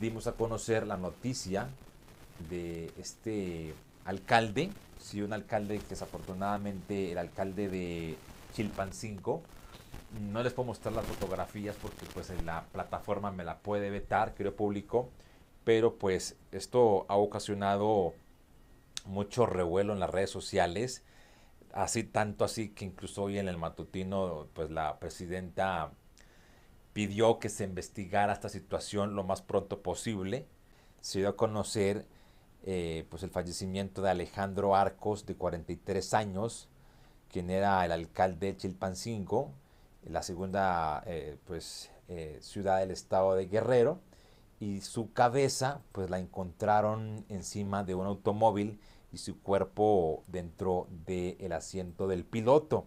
dimos a conocer la noticia de este alcalde, sí, un alcalde que desafortunadamente el alcalde de Chilpancingo, no les puedo mostrar las fotografías porque pues en la plataforma me la puede vetar, creo público, pero pues esto ha ocasionado mucho revuelo en las redes sociales, así tanto así que incluso hoy en el matutino pues la presidenta pidió que se investigara esta situación lo más pronto posible. Se dio a conocer eh, pues el fallecimiento de Alejandro Arcos, de 43 años, quien era el alcalde de Chilpancingo, la segunda eh, pues, eh, ciudad del estado de Guerrero, y su cabeza pues la encontraron encima de un automóvil y su cuerpo dentro del asiento del piloto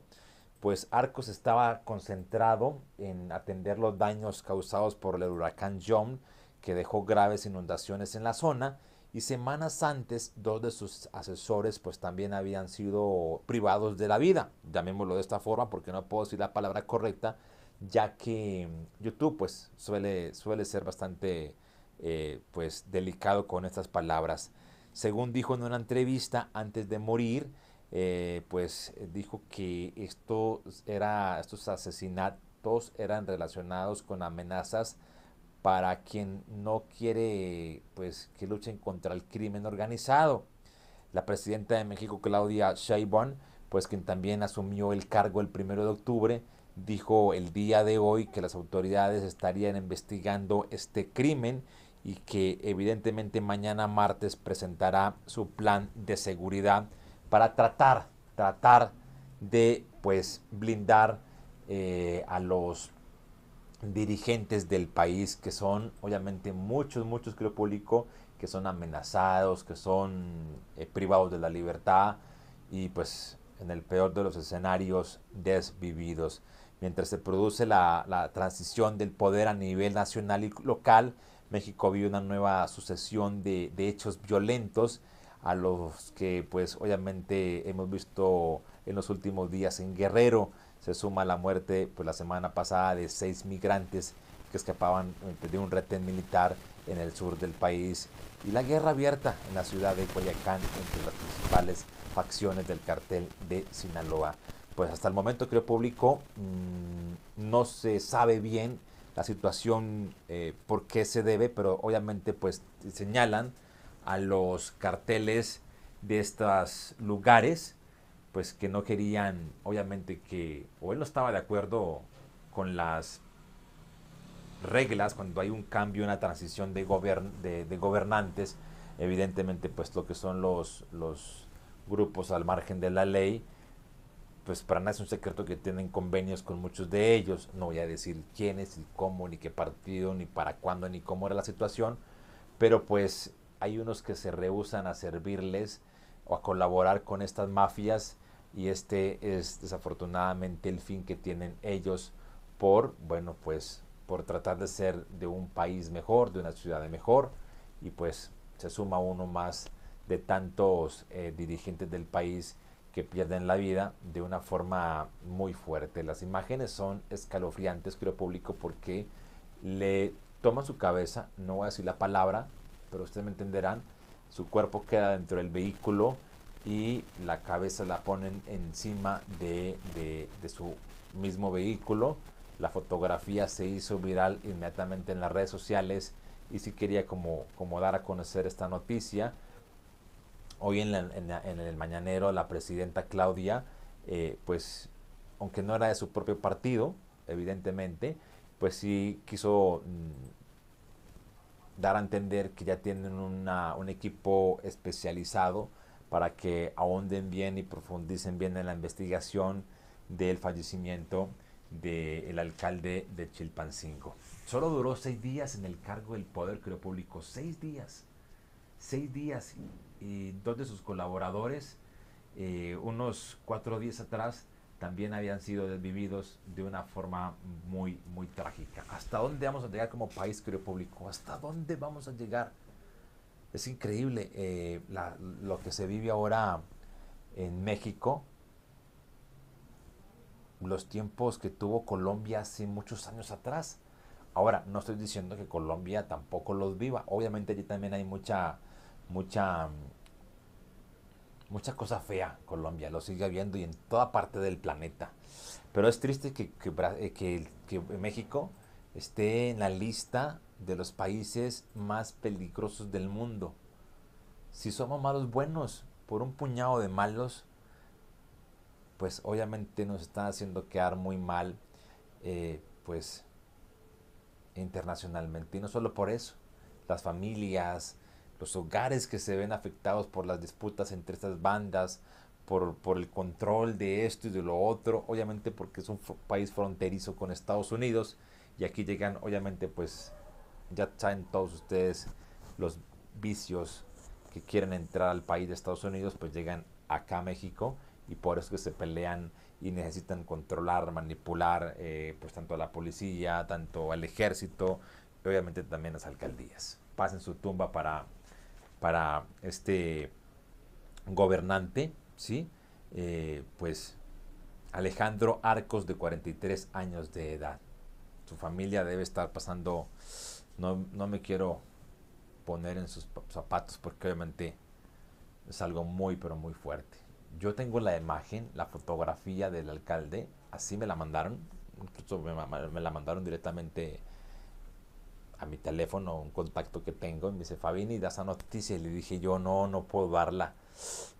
pues Arcos estaba concentrado en atender los daños causados por el huracán John, que dejó graves inundaciones en la zona, y semanas antes dos de sus asesores pues también habían sido privados de la vida, llamémoslo de esta forma porque no puedo decir la palabra correcta, ya que mm, YouTube pues suele, suele ser bastante eh, pues delicado con estas palabras. Según dijo en una entrevista antes de morir, eh, pues eh, dijo que esto era, estos asesinatos eran relacionados con amenazas para quien no quiere pues, que luchen contra el crimen organizado. La presidenta de México, Claudia Sheinbaum, pues quien también asumió el cargo el primero de octubre, dijo el día de hoy que las autoridades estarían investigando este crimen y que evidentemente mañana martes presentará su plan de seguridad para tratar, tratar de pues blindar eh, a los dirigentes del país que son obviamente muchos, muchos creo público que son amenazados, que son eh, privados de la libertad y pues en el peor de los escenarios desvividos. Mientras se produce la, transición del poder a nivel nacional y local, México vive una nueva sucesión de, de hechos violentos a los que pues obviamente hemos visto en los últimos días en Guerrero. Se suma la muerte pues la semana pasada de seis migrantes que escapaban eh, de un retén militar en el sur del país y la guerra abierta en la ciudad de Guayacán entre las principales facciones del cartel de Sinaloa. Pues hasta el momento creo público mm, no se sabe bien la situación eh, por qué se debe, pero obviamente pues señalan a los carteles de estos lugares, pues que no querían, obviamente que, o él no estaba de acuerdo con las reglas cuando hay un cambio, una transición de, gobernantes, evidentemente pues lo que son los, los grupos al margen de la ley, pues para nada es un secreto que tienen convenios con muchos de ellos. No voy a decir quiénes, y cómo, ni qué partido, ni para cuándo, ni cómo era la situación, pero pues hay unos que se rehusan a servirles o a colaborar con estas mafias y este es desafortunadamente el fin que tienen ellos por, bueno, pues por tratar de ser de un país mejor, de una ciudad mejor y pues se suma uno más de tantos eh, dirigentes del país que pierden la vida de una forma muy fuerte. Las imágenes son escalofriantes, creo público, porque le toman su cabeza, no voy a decir la palabra, pero ustedes me entenderán, su cuerpo queda dentro del vehículo y la cabeza la ponen encima de, su mismo vehículo. La fotografía se hizo viral inmediatamente en las redes sociales y si quería como, como dar a conocer esta noticia. Hoy en, el mañanero la presidenta Claudia, eh, pues aunque no era de su propio partido, evidentemente, pues sí quiso mm, dar a entender que ya tienen un equipo especializado para que ahonden bien y profundicen bien en la investigación del fallecimiento del alcalde de Chilpancingo. Solo duró seis días en el cargo del Poder Creo Público, seis días, seis días, y dos de sus colaboradores, eh, unos cuatro días atrás, también habían sido desvividos de una forma muy, muy trágica. ¿Hasta dónde vamos a llegar como país, creo público? ¿Hasta dónde vamos a llegar? Es increíble eh, lo que se vive ahora en México, los tiempos que tuvo Colombia hace muchos años atrás. Ahora, no estoy diciendo que Colombia tampoco los viva. Obviamente allí también hay mucha, mucha muchas cosas feas Colombia, lo sigue habiendo y en toda parte del planeta. Pero es triste que, eh, que, México esté en la lista de los países más peligrosos del mundo. Si somos malos buenos por un puñado de malos, pues obviamente nos están haciendo quedar muy mal, eh, pues internacionalmente. Y no solo por eso, las familias, los hogares que se ven afectados por las disputas entre estas bandas, por, por, el control de esto y de lo otro, obviamente porque es un país fronterizo con Estados Unidos y aquí llegan, obviamente, pues ya saben todos ustedes los vicios que quieren entrar al país de Estados Unidos, pues llegan acá a México y por eso que se pelean y necesitan controlar, manipular, eh, pues tanto a la policía, tanto al ejército y obviamente también las alcaldías. Pasen su tumba para para este gobernante, ¿sí? Eh, pues Alejandro Arcos de 43 años de edad. Su familia debe estar pasando, no, me quiero poner en sus zapatos porque obviamente es algo muy pero muy fuerte. Yo tengo la imagen, la fotografía del alcalde, así me la mandaron, incluso me la mandaron directamente a mi teléfono un contacto que tengo y me dice, Fabini, da esa noticia. Y le dije, yo no, no puedo darla.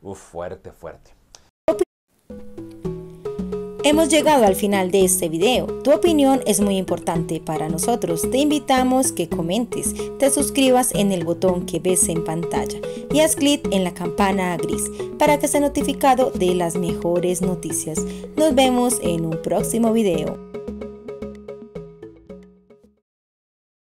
Uf, fuerte, fuerte. Hemos llegado al final de este video. Tu opinión es muy importante para nosotros. Te invitamos que comentes, te suscribas en el botón que ves en pantalla y haz clic en la campana gris para que sea notificado de las mejores noticias. Nos vemos en un próximo video.